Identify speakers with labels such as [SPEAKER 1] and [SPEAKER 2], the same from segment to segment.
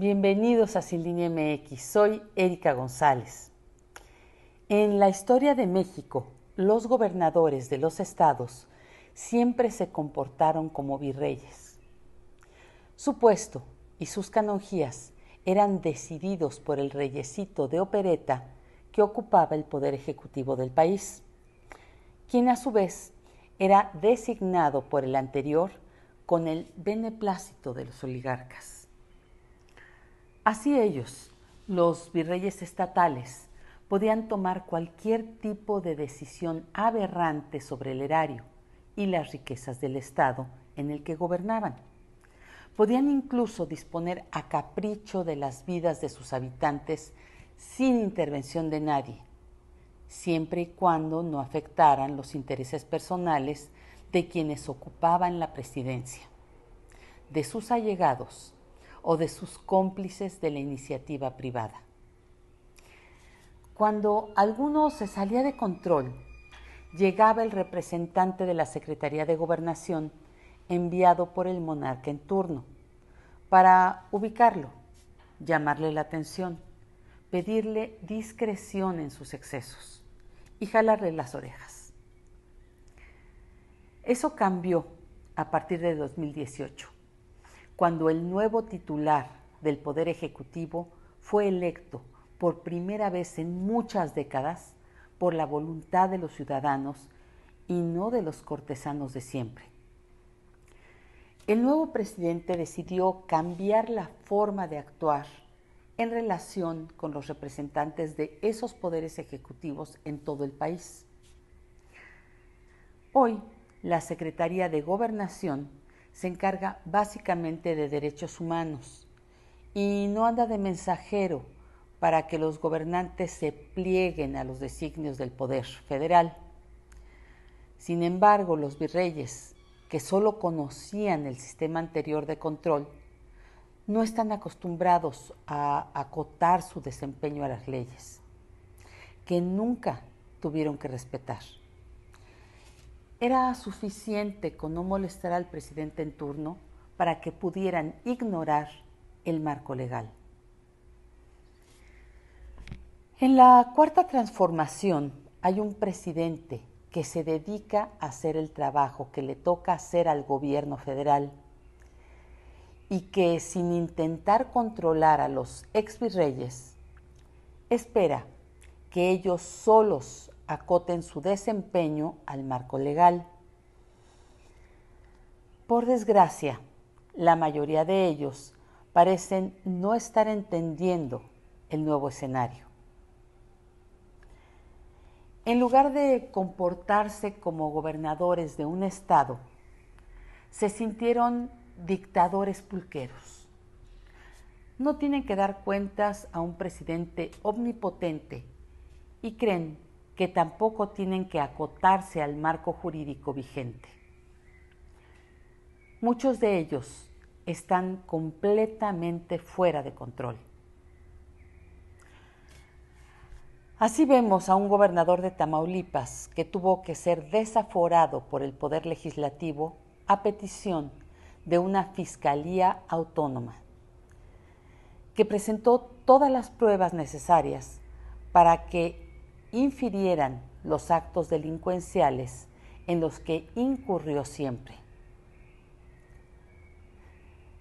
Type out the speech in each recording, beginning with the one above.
[SPEAKER 1] Bienvenidos a Sin MX, soy Erika González. En la historia de México, los gobernadores de los estados siempre se comportaron como virreyes. Su puesto y sus canonjías eran decididos por el reyesito de opereta que ocupaba el poder ejecutivo del país, quien a su vez era designado por el anterior con el beneplácito de los oligarcas. Así ellos, los virreyes estatales, podían tomar cualquier tipo de decisión aberrante sobre el erario y las riquezas del Estado en el que gobernaban. Podían incluso disponer a capricho de las vidas de sus habitantes sin intervención de nadie, siempre y cuando no afectaran los intereses personales de quienes ocupaban la presidencia, de sus allegados o de sus cómplices de la iniciativa privada. Cuando alguno se salía de control, llegaba el representante de la Secretaría de Gobernación enviado por el monarca en turno para ubicarlo, llamarle la atención, pedirle discreción en sus excesos y jalarle las orejas. Eso cambió a partir de 2018 cuando el nuevo titular del Poder Ejecutivo fue electo por primera vez en muchas décadas por la voluntad de los ciudadanos y no de los cortesanos de siempre. El nuevo presidente decidió cambiar la forma de actuar en relación con los representantes de esos poderes ejecutivos en todo el país. Hoy, la Secretaría de Gobernación se encarga básicamente de derechos humanos y no anda de mensajero para que los gobernantes se plieguen a los designios del poder federal. Sin embargo, los virreyes, que solo conocían el sistema anterior de control, no están acostumbrados a acotar su desempeño a las leyes, que nunca tuvieron que respetar. Era suficiente con no molestar al presidente en turno para que pudieran ignorar el marco legal. En la cuarta transformación hay un presidente que se dedica a hacer el trabajo que le toca hacer al gobierno federal y que sin intentar controlar a los ex virreyes, espera que ellos solos acoten su desempeño al marco legal. Por desgracia, la mayoría de ellos parecen no estar entendiendo el nuevo escenario. En lugar de comportarse como gobernadores de un estado, se sintieron dictadores pulqueros. No tienen que dar cuentas a un presidente omnipotente y creen que tampoco tienen que acotarse al marco jurídico vigente. Muchos de ellos están completamente fuera de control. Así vemos a un gobernador de Tamaulipas que tuvo que ser desaforado por el Poder Legislativo a petición de una fiscalía autónoma, que presentó todas las pruebas necesarias para que infirieran los actos delincuenciales en los que incurrió siempre.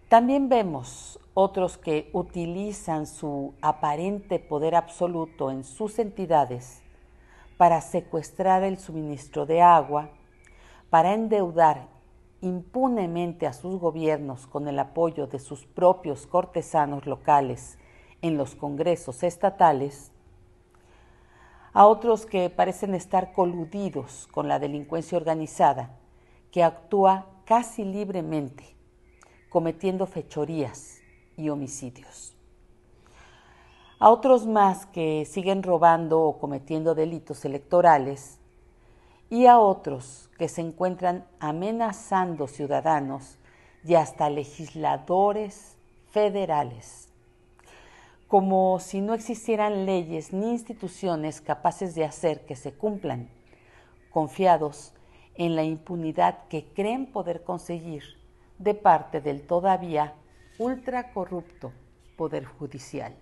[SPEAKER 1] También vemos otros que utilizan su aparente poder absoluto en sus entidades para secuestrar el suministro de agua, para endeudar impunemente a sus gobiernos con el apoyo de sus propios cortesanos locales en los congresos estatales a otros que parecen estar coludidos con la delincuencia organizada, que actúa casi libremente, cometiendo fechorías y homicidios. A otros más que siguen robando o cometiendo delitos electorales y a otros que se encuentran amenazando ciudadanos y hasta legisladores federales como si no existieran leyes ni instituciones capaces de hacer que se cumplan, confiados en la impunidad que creen poder conseguir de parte del todavía ultracorrupto Poder Judicial,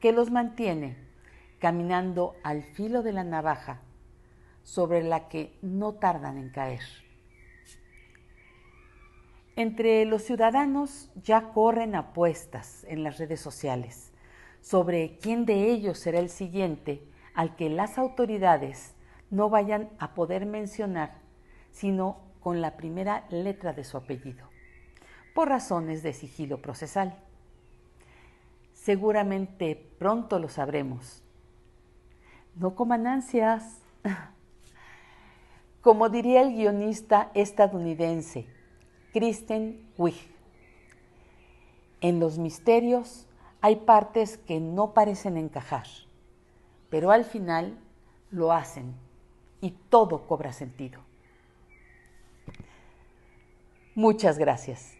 [SPEAKER 1] que los mantiene caminando al filo de la navaja sobre la que no tardan en caer. Entre los ciudadanos ya corren apuestas en las redes sociales sobre quién de ellos será el siguiente al que las autoridades no vayan a poder mencionar, sino con la primera letra de su apellido, por razones de sigilo procesal. Seguramente pronto lo sabremos. No coman ansias. Como diría el guionista estadounidense, Kristen Wiig. En los misterios hay partes que no parecen encajar, pero al final lo hacen y todo cobra sentido. Muchas gracias.